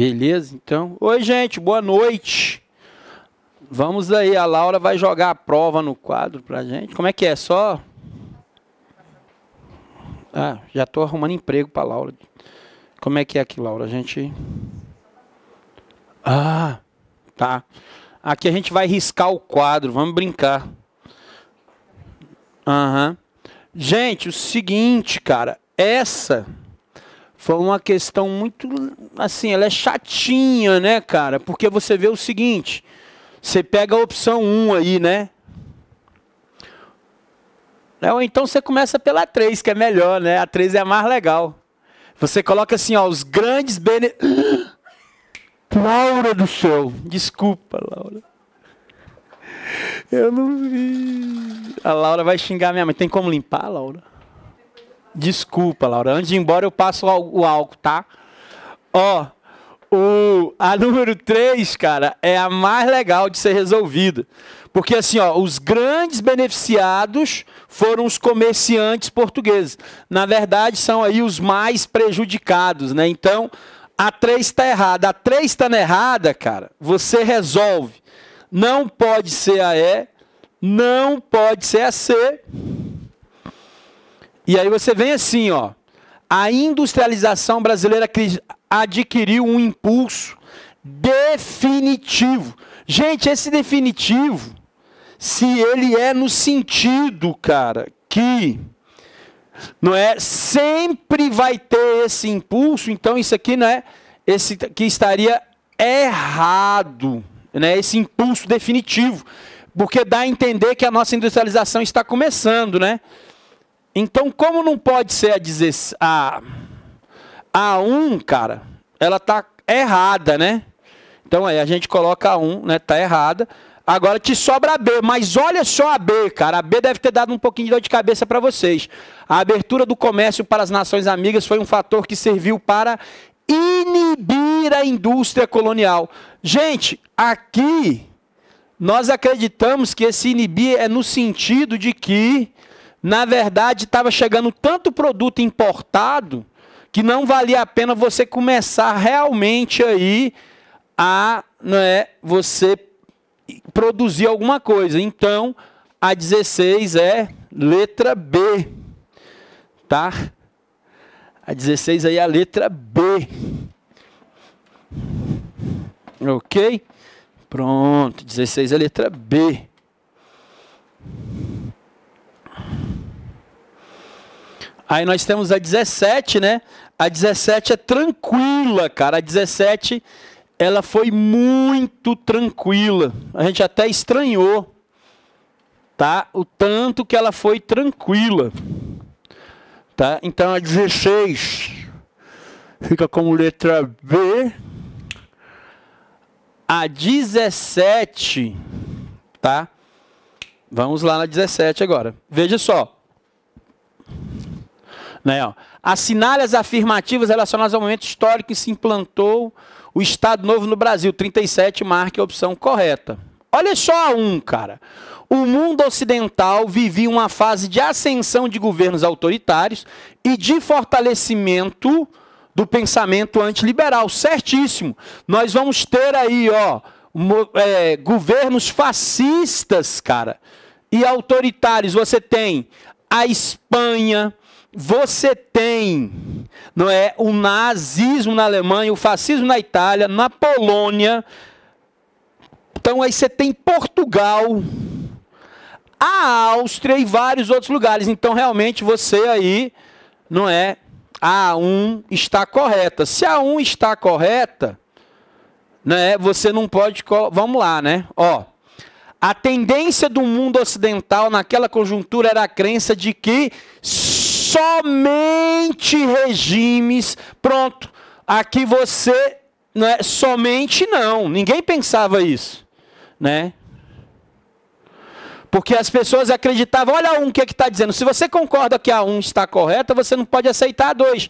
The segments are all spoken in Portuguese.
Beleza, então. Oi, gente, boa noite. Vamos aí, a Laura vai jogar a prova no quadro pra gente. Como é que é? Só. Ah, já tô arrumando emprego pra Laura. Como é que é aqui, Laura? A gente. Ah, tá. Aqui a gente vai riscar o quadro, vamos brincar. Aham. Uhum. Gente, o seguinte, cara, essa foi uma questão muito assim, ela é chatinha, né, cara? Porque você vê o seguinte, você pega a opção 1 aí, né? Ou então você começa pela 3, que é melhor, né? A 3 é a mais legal. Você coloca assim, ó, os grandes bene... Laura do céu, desculpa, Laura. Eu não vi. A Laura vai xingar minha mãe. Tem como limpar, Laura? Desculpa, Laura. Antes de ir embora, eu passo o álcool, tá? Ó, o, a número 3, cara, é a mais legal de ser resolvida. Porque assim, ó, os grandes beneficiados foram os comerciantes portugueses. Na verdade, são aí os mais prejudicados, né? Então, a 3 está errada. A 3 está errada, cara. Você resolve. Não pode ser a E, não pode ser a C. E aí você vem assim, ó. A industrialização brasileira adquiriu um impulso definitivo. Gente, esse definitivo, se ele é no sentido, cara, que não é sempre vai ter esse impulso, então isso aqui, é esse que estaria errado, né, esse impulso definitivo, porque dá a entender que a nossa industrialização está começando, né? Então, como não pode ser a, 16, a, a 1, cara, ela tá errada, né? Então aí a gente coloca a 1, né? Tá errada. Agora te sobra a B, mas olha só a B, cara. A B deve ter dado um pouquinho de dor de cabeça para vocês. A abertura do comércio para as nações amigas foi um fator que serviu para inibir a indústria colonial. Gente, aqui nós acreditamos que esse inibir é no sentido de que na verdade, estava chegando tanto produto importado que não valia a pena você começar realmente aí a né, você produzir alguma coisa. Então, a 16 é letra B, tá? A 16 aí é a letra B. Ok? Pronto, 16 é a letra B. Aí nós temos a 17, né? A 17 é tranquila, cara. A 17 ela foi muito tranquila. A gente até estranhou, tá? O tanto que ela foi tranquila. Tá? Então a 16 fica como letra B. A 17, tá? Vamos lá na 17 agora. Veja só. Né? Assinale as afirmativas relacionadas ao momento histórico em que se implantou o Estado Novo no Brasil. 37 marca a opção correta. Olha só um, cara. O mundo ocidental vivia uma fase de ascensão de governos autoritários e de fortalecimento do pensamento antiliberal. Certíssimo. Nós vamos ter aí, ó, é, governos fascistas, cara, e autoritários. Você tem a Espanha, você tem, não é, o nazismo na Alemanha, o fascismo na Itália, na Polônia. Então aí você tem Portugal, a Áustria e vários outros lugares. Então realmente você aí, não é, a 1 está correta. Se a 1 está correta, né, você não pode, vamos lá, né? Ó, a tendência do mundo ocidental naquela conjuntura era a crença de que somente regimes. Pronto, aqui você não é somente não. Ninguém pensava isso, né? Porque as pessoas acreditavam, olha a um que é está dizendo, se você concorda que a um está correta, você não pode aceitar a dois.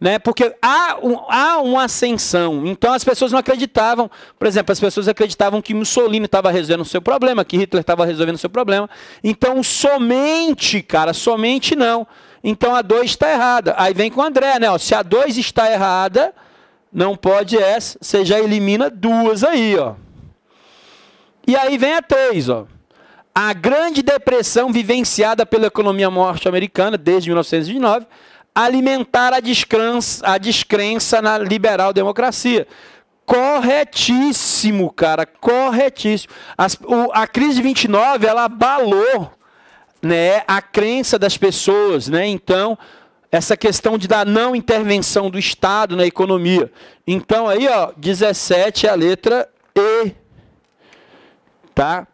Né? Porque há, um, há uma ascensão. Então as pessoas não acreditavam. Por exemplo, as pessoas acreditavam que Mussolini estava resolvendo o seu problema, que Hitler estava resolvendo o seu problema. Então somente, cara, somente não então a 2 está errada. Aí vem com o André, né? Ó, se a 2 está errada, não pode essa, você já elimina duas aí, ó. E aí vem a 3, ó. A Grande Depressão vivenciada pela economia norte-americana desde 1929 alimentar a descrença, a descrença na liberal democracia. Corretíssimo, cara, corretíssimo. As, o, a crise de 29, ela abalou né, é a crença das pessoas, né? Então, essa questão de da não intervenção do Estado na economia. Então aí, ó, 17 é a letra E. Tá?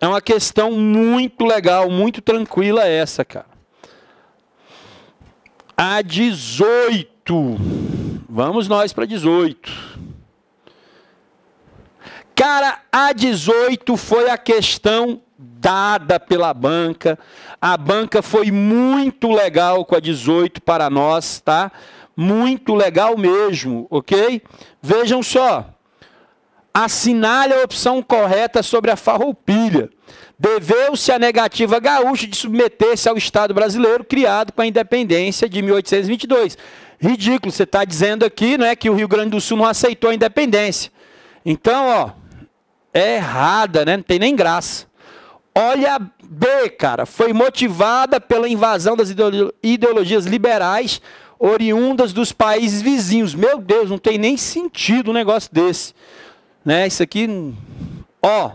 É uma questão muito legal, muito tranquila essa, cara. A 18. Vamos nós para 18. Cara, a 18 foi a questão dada pela banca. A banca foi muito legal com a 18 para nós, tá? Muito legal mesmo, ok? Vejam só. Assinale a opção correta sobre a farroupilha. Deveu-se a negativa gaúcha de submeter-se ao Estado brasileiro criado com a independência de 1822. Ridículo, você está dizendo aqui né, que o Rio Grande do Sul não aceitou a independência. Então, ó, é errada, né? Não tem nem graça. Olha B, cara, foi motivada pela invasão das ideologias liberais oriundas dos países vizinhos. Meu Deus, não tem nem sentido um negócio desse. Né? Isso aqui. Ó.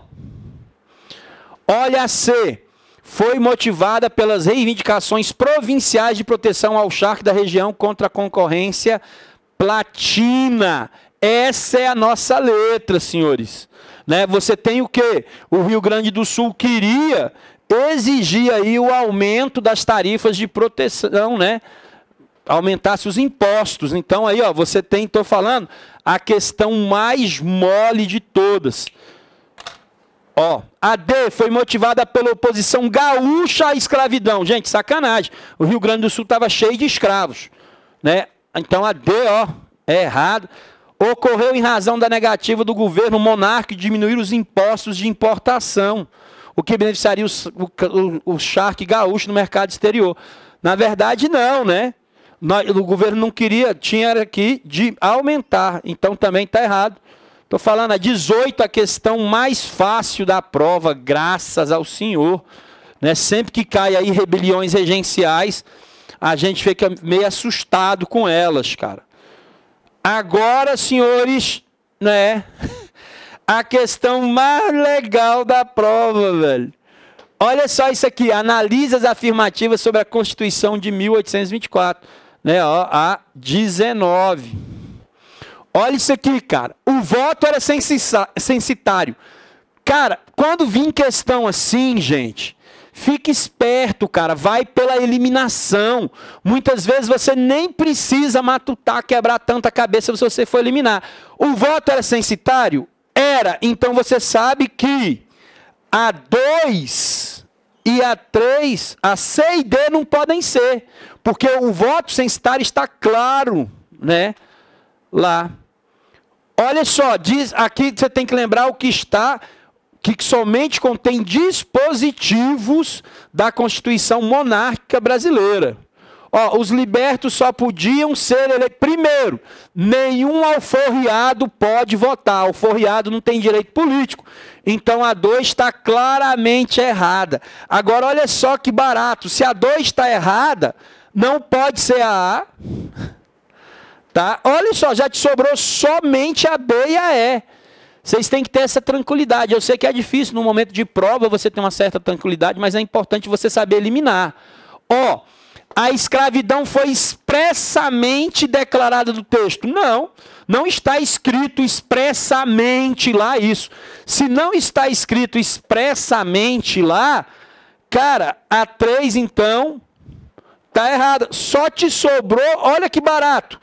Olha C. Foi motivada pelas reivindicações provinciais de proteção ao charque da região contra a concorrência platina. Essa é a nossa letra, senhores. Né? Você tem o que? O Rio Grande do Sul queria exigir aí o aumento das tarifas de proteção, né? aumentasse os impostos. Então aí, ó, você tem, estou falando, a questão mais mole de todas. Ó, a D foi motivada pela oposição gaúcha à escravidão. Gente, sacanagem. O Rio Grande do Sul estava cheio de escravos, né? Então a D, ó, é errado ocorreu em razão da negativa do governo monárquico de diminuir os impostos de importação, o que beneficiaria o, o, o charque gaúcho no mercado exterior. Na verdade, não, né? O governo não queria, tinha que de aumentar, então também está errado. Estou falando a é 18, a questão mais fácil da prova, graças ao Senhor. Né? Sempre que cai aí rebeliões regenciais, a gente fica meio assustado com elas, cara. Agora, senhores, né? A questão mais legal da prova, velho. Olha só isso aqui, analisa as afirmativas sobre a Constituição de 1824, né, ó, a 19. Olha isso aqui, cara. O voto era censitário. Cara, quando vinha questão assim, gente, Fique esperto, cara. Vai pela eliminação. Muitas vezes você nem precisa matutar, quebrar tanta cabeça se você for eliminar. O voto era censitário? Era. Então você sabe que a dois e a três, a C e D não podem ser. Porque o voto censitário está claro, né? Lá. Olha só, diz aqui você tem que lembrar o que está que somente contém dispositivos da Constituição monárquica brasileira. Ó, os libertos só podiam ser eleitos. Primeiro, nenhum alforriado pode votar. Alforriado não tem direito político. Então a 2 está claramente errada. Agora, olha só que barato. Se a 2 está errada, não pode ser a A. Tá? Olha só, já te sobrou somente a B e a E. Vocês têm que ter essa tranquilidade. Eu sei que é difícil no momento de prova você ter uma certa tranquilidade, mas é importante você saber eliminar. Ó, oh, a escravidão foi expressamente declarada do texto. Não, não está escrito expressamente lá isso. Se não está escrito expressamente lá, cara, a 3 então tá errada. Só te sobrou, olha que barato.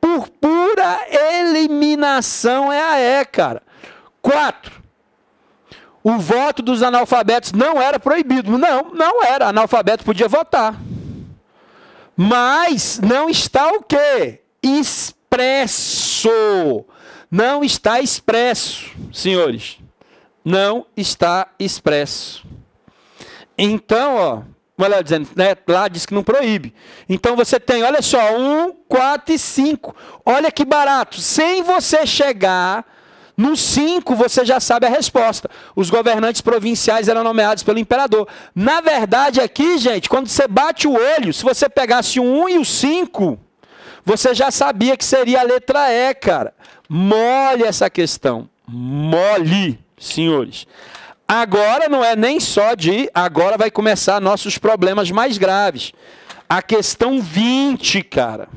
Por pura eliminação é a E, cara. Quatro, o voto dos analfabetos não era proibido. Não, não era. Analfabeto podia votar. Mas não está o quê? Expresso. Não está expresso, senhores. Não está expresso. Então, ó, olha dizendo, né, lá diz que não proíbe. Então você tem, olha só, um, quatro e cinco. Olha que barato. Sem você chegar no 5, você já sabe a resposta. Os governantes provinciais eram nomeados pelo imperador. Na verdade, aqui, gente, quando você bate o olho, se você pegasse o 1 um e o 5, você já sabia que seria a letra E, cara. Mole essa questão. Mole, senhores. Agora não é nem só de. Agora vai começar nossos problemas mais graves. A questão 20, cara.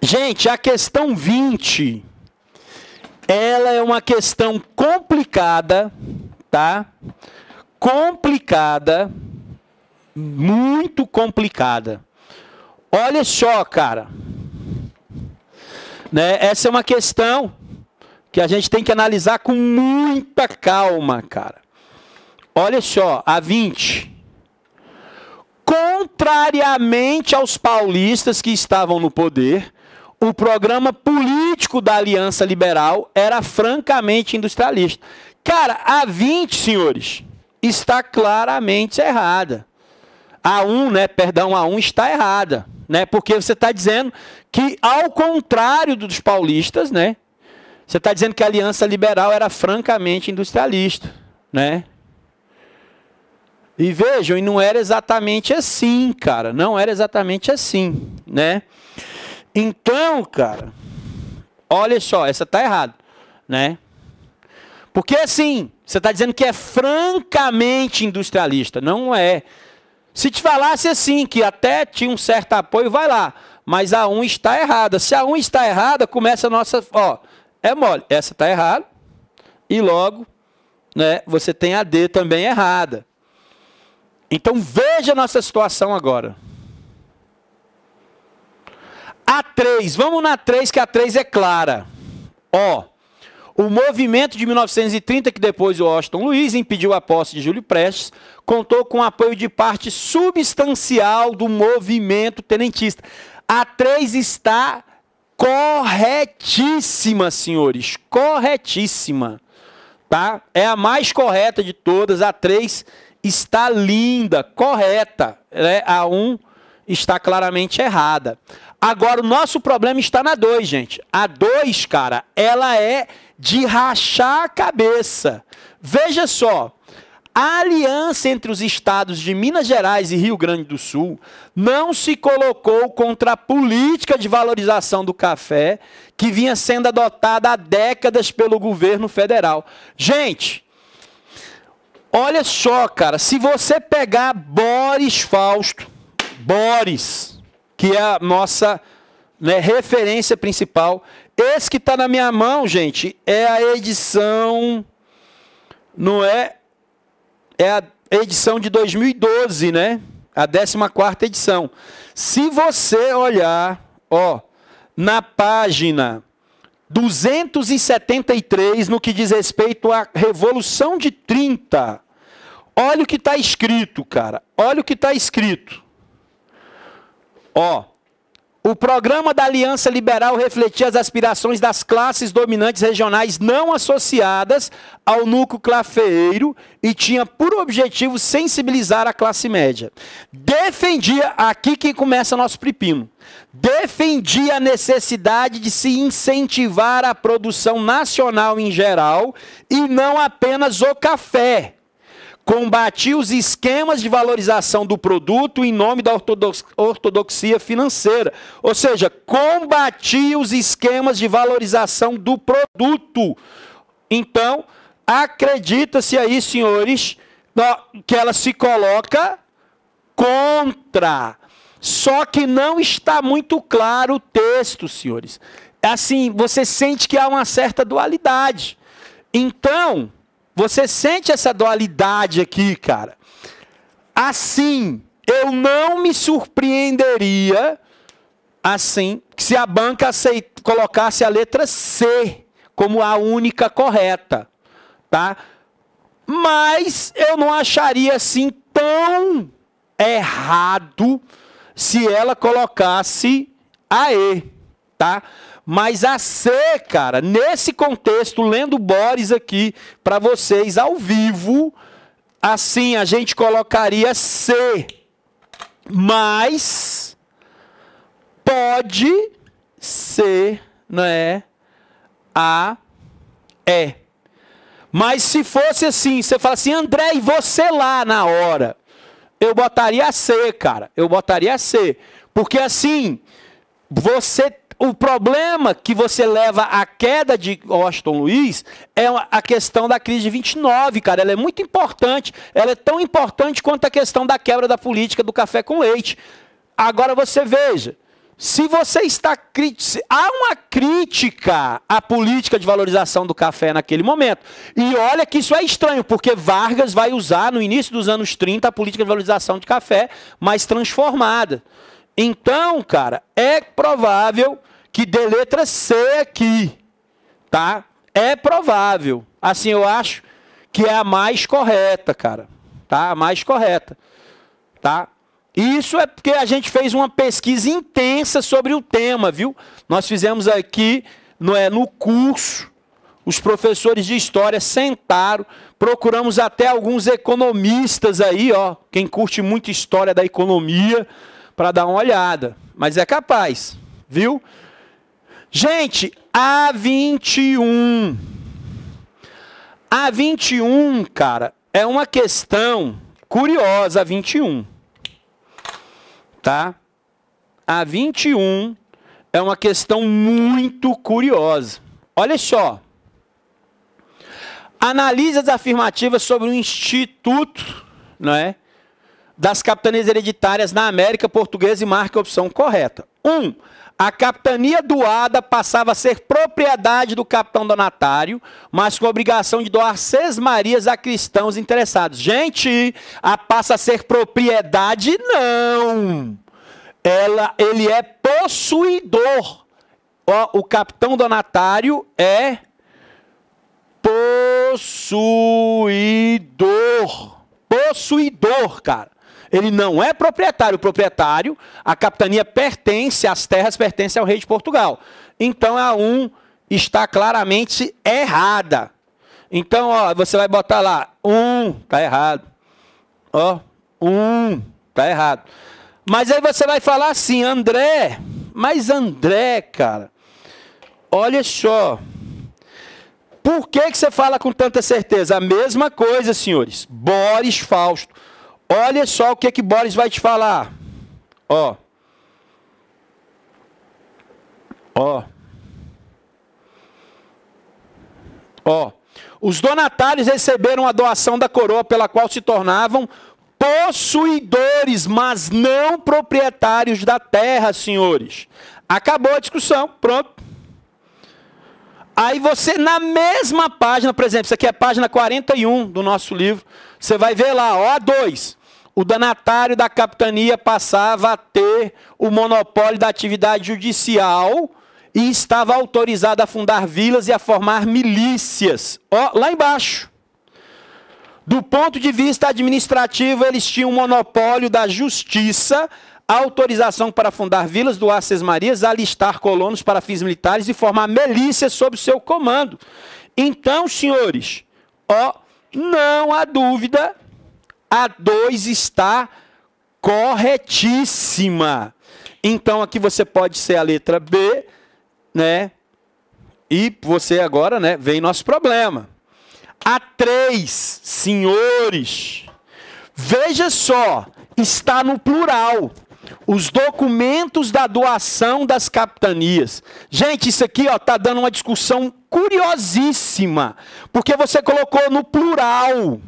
Gente, a questão 20 ela é uma questão complicada, tá? Complicada, muito complicada. Olha só, cara. Né? Essa é uma questão que a gente tem que analisar com muita calma, cara. Olha só, a 20. Contrariamente aos paulistas que estavam no poder, o programa político da Aliança Liberal era francamente industrialista. Cara, a 20, senhores, está claramente errada. A 1, né, perdão, a 1 está errada, né? Porque você está dizendo que ao contrário dos paulistas, né? Você está dizendo que a Aliança Liberal era francamente industrialista, né? E vejam, e não era exatamente assim, cara. Não era exatamente assim, né? Então, cara, olha só, essa tá errada, né? Porque assim, você está dizendo que é francamente industrialista. Não é. Se te falasse assim, que até tinha um certo apoio, vai lá. Mas a 1 um está errada. Se a 1 um está errada, começa a nossa. Ó, é mole. Essa está errada. E logo, né, você tem a D também errada. Então veja a nossa situação agora. A3, vamos na 3, que a 3 é clara. Ó, o movimento de 1930, que depois o Washington Luiz impediu a posse de Júlio Prestes, contou com o apoio de parte substancial do movimento tenentista. A 3 está corretíssima, senhores, corretíssima. Tá? É a mais correta de todas, a 3 está linda, correta. Né? A 1 está claramente errada. Agora, o nosso problema está na 2, gente. A 2, cara, ela é de rachar a cabeça. Veja só. A aliança entre os estados de Minas Gerais e Rio Grande do Sul não se colocou contra a política de valorização do café que vinha sendo adotada há décadas pelo governo federal. Gente, olha só, cara, se você pegar Boris Fausto, Boris, que é a nossa né, referência principal. Esse que está na minha mão, gente, é a edição. Não é? É a edição de 2012, né? A 14 edição. Se você olhar, ó, na página 273, no que diz respeito à Revolução de 30, olha o que está escrito, cara. Olha o que está escrito. Ó, o programa da Aliança Liberal refletia as aspirações das classes dominantes regionais não associadas ao núcleo clafeiro e tinha por objetivo sensibilizar a classe média. Defendia, aqui que começa nosso pripino, defendia a necessidade de se incentivar a produção nacional em geral e não apenas o café Combati os esquemas de valorização do produto em nome da ortodoxia financeira. Ou seja, combati os esquemas de valorização do produto. Então, acredita-se aí, senhores, que ela se coloca contra. Só que não está muito claro o texto, senhores. Assim, você sente que há uma certa dualidade. Então, você sente essa dualidade aqui, cara. Assim, eu não me surpreenderia assim se a banca colocasse a letra C como a única correta, tá? Mas eu não acharia assim tão errado se ela colocasse a E, tá? Mas a ser, cara, nesse contexto, lendo Boris aqui para vocês ao vivo, assim a gente colocaria ser. Mas pode ser, né? A é. Mas se fosse assim, você fala assim, André, e você lá na hora? Eu botaria a ser, cara. Eu botaria a ser. Porque assim, você o problema que você leva à queda de Washington Luiz é a questão da crise de 29, cara. Ela é muito importante. Ela é tão importante quanto a questão da quebra da política do café com leite. Agora você veja. Se você está crítico, há uma crítica à política de valorização do café naquele momento. E olha que isso é estranho, porque Vargas vai usar no início dos anos 30 a política de valorização de café mais transformada. Então, cara, é provável que dê letra C aqui, tá? É provável. Assim, eu acho que é a mais correta, cara. Tá? A mais correta. Tá? Isso é porque a gente fez uma pesquisa intensa sobre o tema, viu? Nós fizemos aqui, não é, no curso, os professores de história sentaram, procuramos até alguns economistas aí, ó, quem curte muito história da economia, para dar uma olhada. Mas é capaz, viu? Gente, A21. A21, cara, é uma questão curiosa, A21. Tá? A21 é uma questão muito curiosa. Olha só. Analise as afirmativas sobre o Instituto não é, das Capitanias Hereditárias na América Portuguesa e marque a opção correta. 1. Um, a capitania doada passava a ser propriedade do capitão donatário, mas com a obrigação de doar sesmarias a cristãos interessados. Gente, a passa a ser propriedade não. Ela, ele é possuidor. Ó, o capitão donatário é possuidor. Possuidor, cara. Ele não é proprietário. O proprietário, a capitania pertence, as terras pertencem ao rei de Portugal. Então a 1 está claramente errada. Então, ó, você vai botar lá, 1, está errado. Ó, 1, está errado. Mas aí você vai falar assim, André, mas André, cara, olha só. Por que, que você fala com tanta certeza? A mesma coisa, senhores. Boris Fausto. Olha só o que que Boris vai te falar. Ó. Ó. Ó. Os donatários receberam a doação da coroa pela qual se tornavam possuidores, mas não proprietários da terra, senhores. Acabou a discussão, pronto. Aí você, na mesma página, por exemplo, isso aqui é a página 41 do nosso livro, você vai ver lá, ó, a 2 o danatário da capitania passava a ter o monopólio da atividade judicial e estava autorizado a fundar vilas e a formar milícias. Ó, lá embaixo. Do ponto de vista administrativo, eles tinham o monopólio da justiça, autorização para fundar vilas, doar marias, alistar colonos para fins militares e formar milícias sob seu comando. Então, senhores, ó, não há dúvida a 2 está corretíssima. Então aqui você pode ser a letra B, né? E você agora, né, vem nosso problema. A 3, senhores. Veja só, está no plural. Os documentos da doação das capitanias. Gente, isso aqui ó tá dando uma discussão curiosíssima, porque você colocou no plural.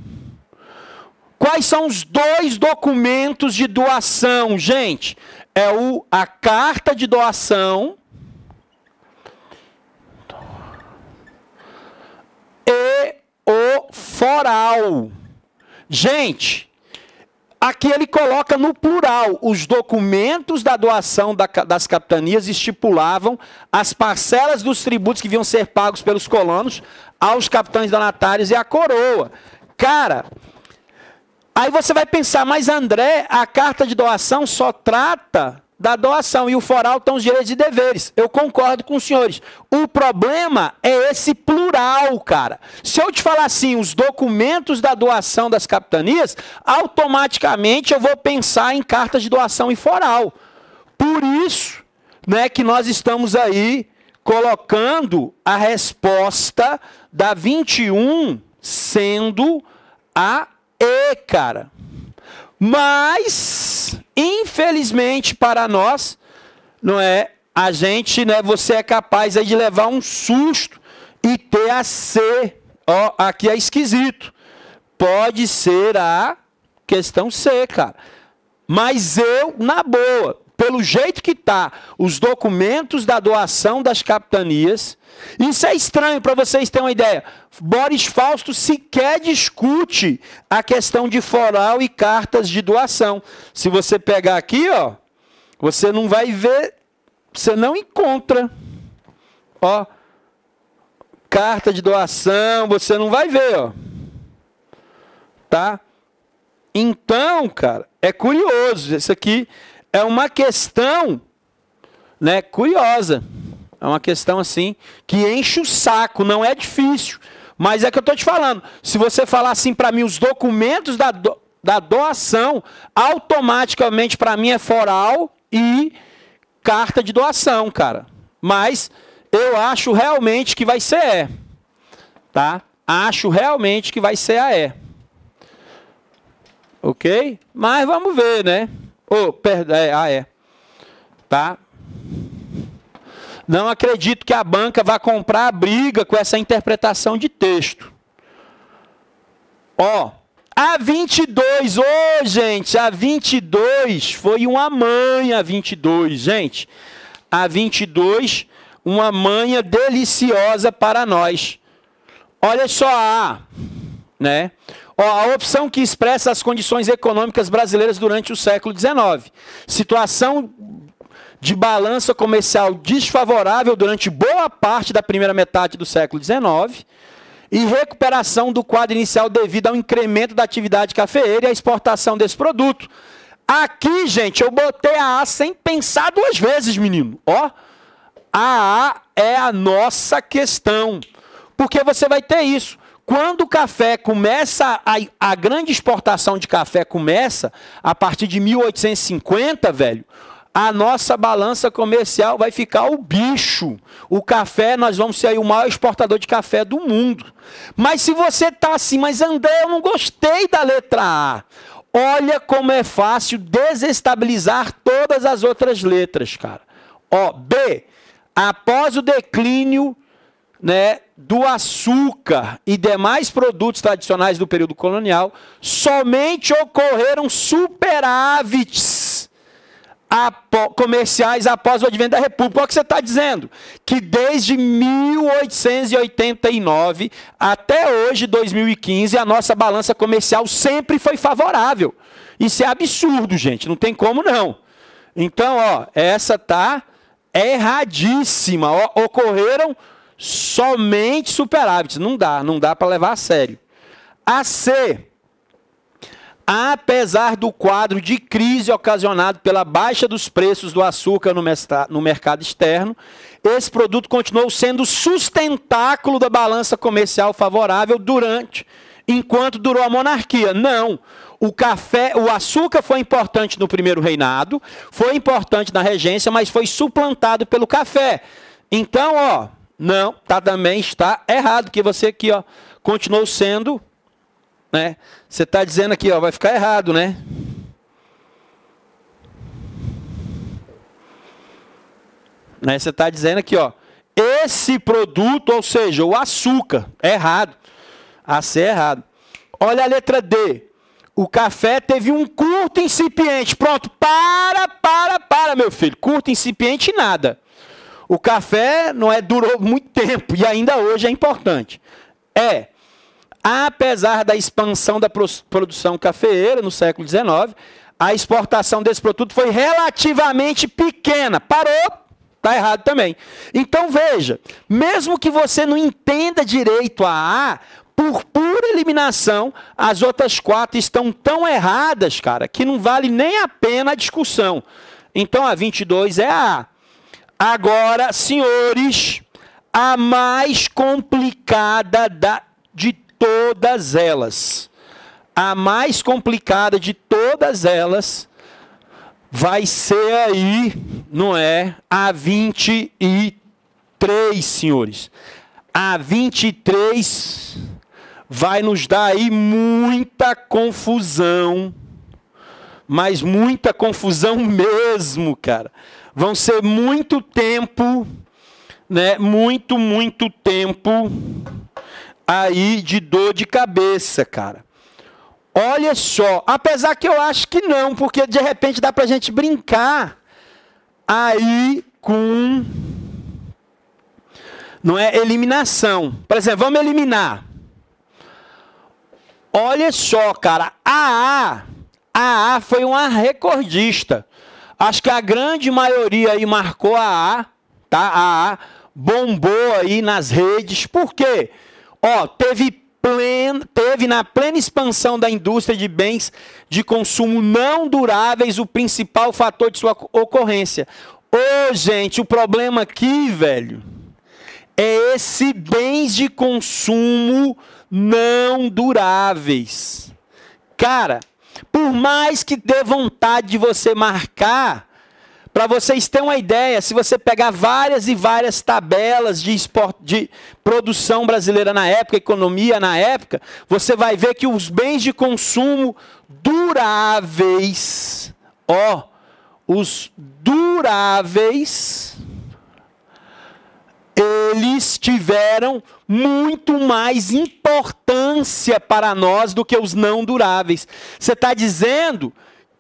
Quais são os dois documentos de doação, gente? É o, a carta de doação e o foral. Gente, Aqui ele coloca no plural: os documentos da doação das capitanias estipulavam as parcelas dos tributos que vinham ser pagos pelos colonos aos capitães donatários e à coroa. Cara, Aí você vai pensar, mas André, a carta de doação só trata da doação e o foral estão os direitos e deveres. Eu concordo com os senhores. O problema é esse plural, cara. Se eu te falar assim, os documentos da doação das capitanias, automaticamente eu vou pensar em carta de doação e foral. Por isso, né, que nós estamos aí colocando a resposta da 21 sendo a e, cara, mas, infelizmente para nós, não é? A gente, né? Você é capaz aí de levar um susto e ter a C. Ó, aqui é esquisito. Pode ser a questão C, cara. Mas eu, na boa, pelo jeito que tá os documentos da doação das capitanias, isso é estranho para vocês terem uma ideia. Boris Fausto sequer discute a questão de foral e cartas de doação. Se você pegar aqui, ó, você não vai ver, você não encontra. Ó, carta de doação, você não vai ver, ó. Tá? Então, cara, é curioso isso aqui é uma questão né, curiosa. É uma questão assim que enche o saco, não é difícil. Mas é que eu estou te falando. Se você falar assim para mim, os documentos da, do, da doação, automaticamente para mim é foral e carta de doação, cara. Mas eu acho realmente que vai ser E. Tá? Acho realmente que vai ser a é. Ok? Mas vamos ver, né? Oh, perdão, é, ah, é. Tá? Não acredito que a banca vá comprar a briga com essa interpretação de texto. Ó, a 22, ô oh, gente, a 22 foi uma manha, a 22, gente. A 22, uma manha deliciosa para nós. Olha só a né? Ó, a opção que expressa as condições econômicas brasileiras durante o século XIX. Situação de balança comercial desfavorável durante boa parte da primeira metade do século XIX e recuperação do quadro inicial devido ao incremento da atividade cafeeira e à exportação desse produto. Aqui, gente, eu botei a A sem pensar duas vezes, menino. Ó, a A é a nossa questão. Porque você vai ter isso. Quando o café começa, a, a grande exportação de café começa, a partir de 1850, velho, a nossa balança comercial vai ficar o bicho. O café, nós vamos ser o maior exportador de café do mundo. Mas se você tá assim, mas André, eu não gostei da letra A. Olha como é fácil desestabilizar todas as outras letras, cara. Ó, B. Após o declínio, né, do açúcar e demais produtos tradicionais do período colonial, somente ocorreram superávites comerciais após o advento da República. Olha o que você está dizendo? Que desde 1889 até hoje, 2015, a nossa balança comercial sempre foi favorável. Isso é absurdo, gente. Não tem como não. Então, ó, essa tá erradíssima. Ó, ocorreram Somente superávit. Não dá, não dá para levar a sério. A C. Apesar do quadro de crise ocasionado pela baixa dos preços do açúcar no, no mercado externo, esse produto continuou sendo sustentáculo da balança comercial favorável durante enquanto durou a monarquia. Não. O café, o açúcar foi importante no primeiro reinado, foi importante na regência, mas foi suplantado pelo café. Então, ó, não, tá, também está errado, que você aqui, ó, continuou sendo, né? Você está dizendo aqui, ó, vai ficar errado, né? né? Você está dizendo aqui, ó, esse produto, ou seja, o açúcar, é errado. A C é errado. Olha a letra D. O café teve um curto incipiente. Pronto, para, para, para, meu filho. Curto incipiente nada. O café não é durou muito tempo e ainda hoje é importante. É, apesar da expansão da produção cafeeira no século XIX, a exportação desse produto foi relativamente pequena. Parou, Está errado também. Então veja, mesmo que você não entenda direito a A, por pura eliminação, as outras quatro estão tão erradas, cara, que não vale nem a pena a discussão. Então a 22 é a A. Agora, senhores, a mais complicada da, de todas elas, a mais complicada de todas elas, vai ser aí, não é? A 23, senhores. A 23 vai nos dar aí muita confusão, mas muita confusão mesmo, cara vão ser muito tempo, né? Muito, muito tempo aí de dor de cabeça, cara. Olha só, apesar que eu acho que não, porque de repente dá pra gente brincar aí com não é eliminação. Por exemplo, vamos eliminar. Olha só, cara, a AA, a AA foi uma recordista. Acho que a grande maioria aí marcou a A, tá? A A bombou aí nas redes. Por quê? Ó, teve plen, teve na plena expansão da indústria de bens de consumo não duráveis o principal fator de sua ocorrência. Ô, gente, o problema aqui, velho, é esse bens de consumo não duráveis. Cara, por mais que dê vontade de você marcar, para vocês terem uma ideia, se você pegar várias e várias tabelas de, export, de produção brasileira na época, economia na época, você vai ver que os bens de consumo duráveis, ó, os duráveis eles tiveram muito mais importância para nós do que os não duráveis. Você está dizendo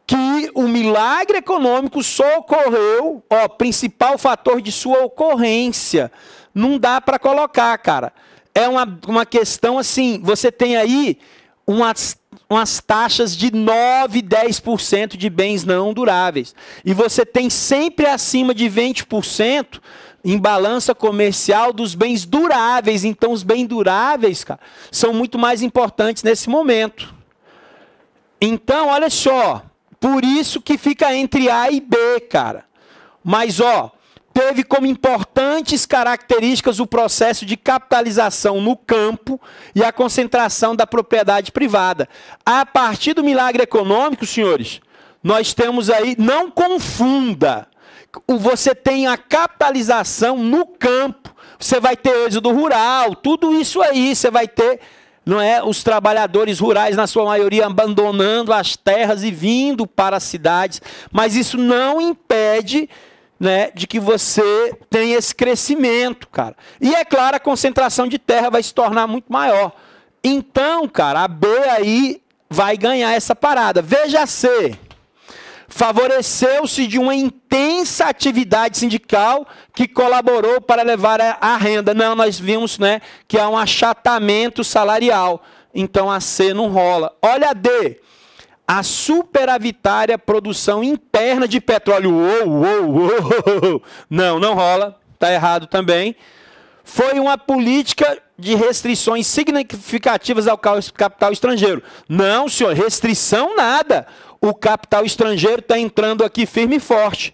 que o milagre econômico só ocorreu, ó, principal fator de sua ocorrência. Não dá para colocar, cara. É uma, uma questão assim, você tem aí umas, umas taxas de 9, 10% de bens não duráveis. E você tem sempre acima de 20% em balança comercial dos bens duráveis. Então, os bens duráveis, cara, são muito mais importantes nesse momento. Então, olha só, por isso que fica entre A e B, cara. Mas, ó, teve como importantes características o processo de capitalização no campo e a concentração da propriedade privada. A partir do milagre econômico, senhores, nós temos aí, não confunda você tem a capitalização no campo, você vai ter êxodo rural, tudo isso aí, você vai ter não é, os trabalhadores rurais, na sua maioria, abandonando as terras e vindo para as cidades, mas isso não impede né, de que você tenha esse crescimento, cara. E é claro, a concentração de terra vai se tornar muito maior. Então, cara, a B aí vai ganhar essa parada. Veja a C favoreceu-se de uma intensa atividade sindical que colaborou para levar a renda. Não, nós vimos né, que há um achatamento salarial. Então a C não rola. Olha a D. A superavitária produção interna de petróleo. Uou, uou, uou. Não, não rola. Está errado também. Foi uma política de restrições significativas ao capital estrangeiro. Não, senhor, restrição nada o capital estrangeiro está entrando aqui firme e forte.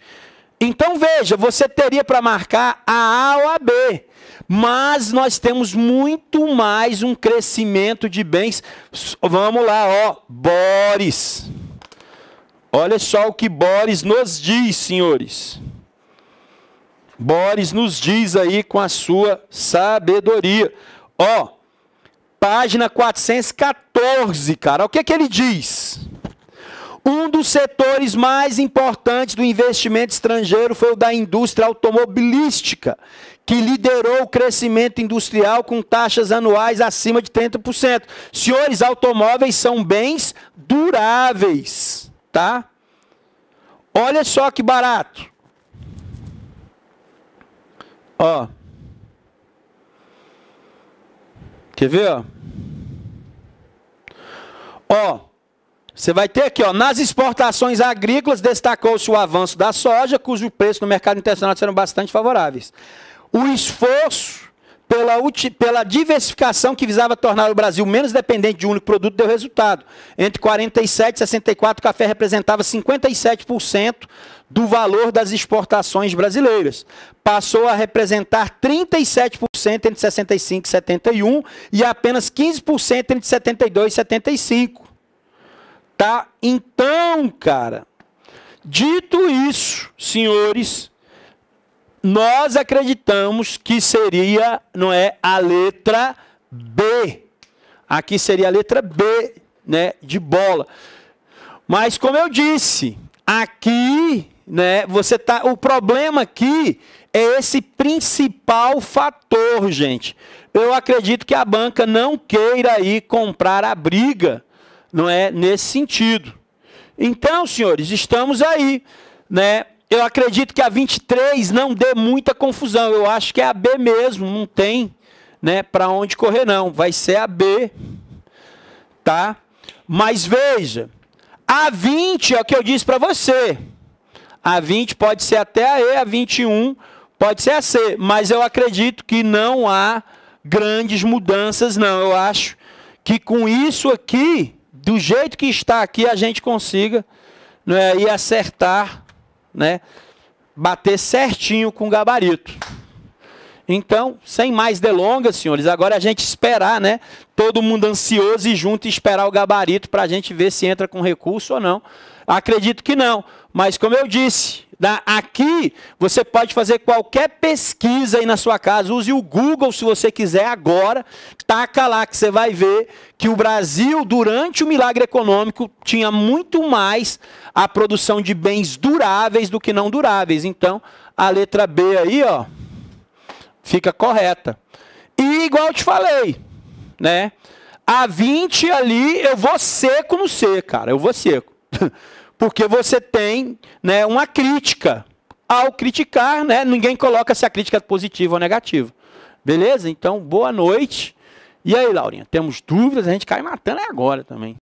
Então veja, você teria para marcar a A ou a B, mas nós temos muito mais um crescimento de bens. Vamos lá, ó, Boris. Olha só o que Boris nos diz, senhores. Boris nos diz aí com a sua sabedoria. Ó, página 414, cara. O que é que ele diz? Um dos setores mais importantes do investimento estrangeiro foi o da indústria automobilística, que liderou o crescimento industrial com taxas anuais acima de 30%. Senhores, automóveis são bens duráveis, tá? Olha só que barato. Ó. Quer ver, ó? Ó, você vai ter aqui, ó, nas exportações agrícolas destacou-se o avanço da soja, cujo preço no mercado internacional serão bastante favoráveis. O esforço pela, pela diversificação que visava tornar o Brasil menos dependente de um único produto deu resultado. Entre 47 e 64, o café representava 57% do valor das exportações brasileiras. Passou a representar 37% entre 65 e 71 e apenas 15% entre 72 e 75. Tá? Então, cara, dito isso, senhores, nós acreditamos que seria, não é, a letra B. Aqui seria a letra B, né, de bola. Mas como eu disse, aqui, né, você tá, o problema aqui é esse principal fator, gente. Eu acredito que a banca não queira ir comprar a briga não é nesse sentido. Então, senhores, estamos aí, né? Eu acredito que a 23 não dê muita confusão. Eu acho que é a B mesmo, não tem, né, para onde correr não. Vai ser a B, tá? Mas veja, a 20 é o que eu disse para você. A 20 pode ser até a E, a 21 pode ser a C, mas eu acredito que não há grandes mudanças não. Eu acho que com isso aqui do jeito que está aqui, a gente consiga né, e acertar, né, bater certinho com o gabarito. Então, sem mais delongas, senhores, agora é a gente esperar, né? Todo mundo ansioso e junto esperar o gabarito para a gente ver se entra com recurso ou não. Acredito que não, mas como eu disse, da Aqui você pode fazer qualquer pesquisa aí na sua casa. Use o Google se você quiser agora. Taca lá que você vai ver que o Brasil, durante o milagre econômico, tinha muito mais a produção de bens duráveis do que não duráveis. Então, a letra B aí, ó, fica correta. E igual eu te falei, né? A 20 ali, eu vou seco no C, cara. Eu vou seco. Porque você tem né, uma crítica. Ao criticar, né, ninguém coloca se a crítica é positiva ou negativa. Beleza? Então, boa noite. E aí, Laurinha, temos dúvidas? A gente cai matando agora também.